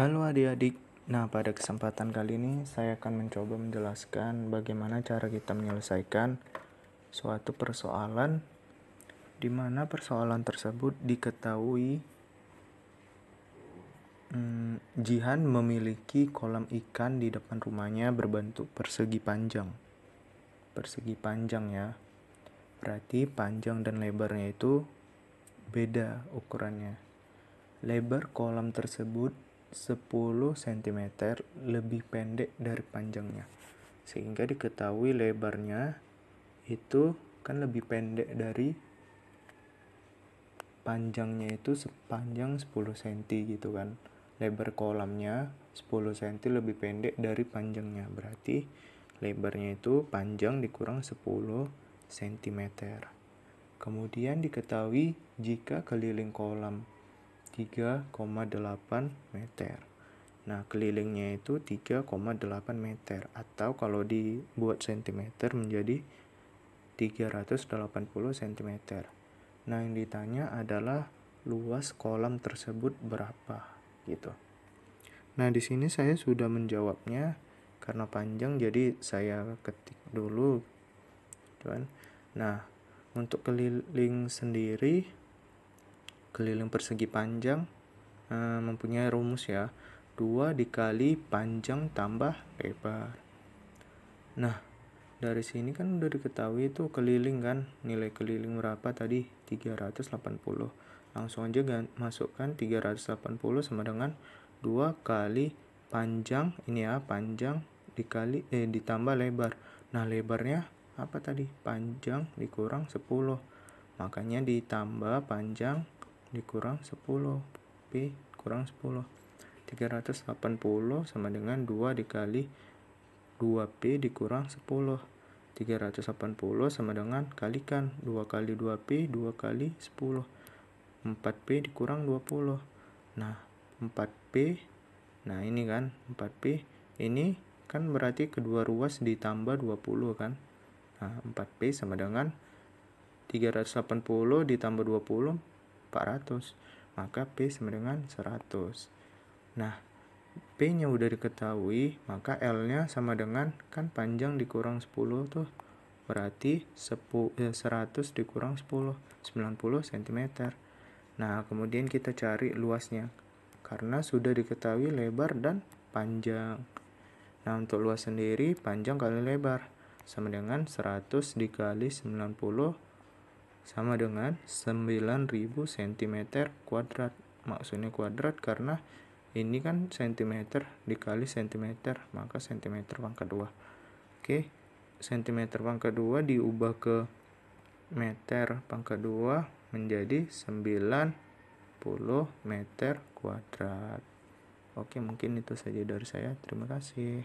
Halo adik-adik, nah pada kesempatan kali ini saya akan mencoba menjelaskan bagaimana cara kita menyelesaikan suatu persoalan di mana persoalan tersebut diketahui hmm, Jihan memiliki kolam ikan di depan rumahnya berbentuk persegi panjang. Persegi panjang ya, berarti panjang dan lebarnya itu beda ukurannya. Lebar kolam tersebut 10 cm lebih pendek dari panjangnya sehingga diketahui lebarnya itu kan lebih pendek dari panjangnya itu sepanjang 10 cm gitu kan lebar kolamnya 10 cm lebih pendek dari panjangnya berarti lebarnya itu panjang dikurang 10 cm kemudian diketahui jika keliling kolam 3,8 meter. Nah, kelilingnya itu 3,8 meter atau kalau dibuat cm menjadi 380 cm. Nah, yang ditanya adalah luas kolam tersebut berapa gitu. Nah, di sini saya sudah menjawabnya karena panjang jadi saya ketik dulu. Cuman, nah, untuk keliling sendiri keliling persegi panjang uh, mempunyai rumus ya. 2 dikali panjang tambah lebar. Nah, dari sini kan udah diketahui itu keliling kan. Nilai keliling berapa tadi? 380. Langsung aja kan masukkan 380 sama dengan 2 kali panjang ini ya, panjang dikali eh ditambah lebar. Nah, lebarnya apa tadi? Panjang dikurang 10. Makanya ditambah panjang dikurang 10 P kurang 10 380 sama dengan 2 dikali 2P dikurang 10 380 sama dengan kalikan 2 kali 2P 2 kali 10 4P dikurang 20 nah 4P nah ini kan 4P ini kan berarti kedua ruas ditambah 20 kan nah 4P sama dengan 380 ditambah 20 400 maka P sama dengan 100 nah P nya udah diketahui maka L nya sama dengan kan panjang dikurang 10 tuh berarti 10, 100 eh, dikurang 10 90 cm nah kemudian kita cari luasnya karena sudah diketahui lebar dan panjang nah untuk luas sendiri panjang kali lebar sama dengan 100 dikali 90 sama dengan 9000 cm kuadrat maksudnya kuadrat karena ini kan cm dikali cm maka cm pangkat 2 oke cm pangkat 2 diubah ke meter pangkat 2 menjadi 90 meter kuadrat oke mungkin itu saja dari saya terima kasih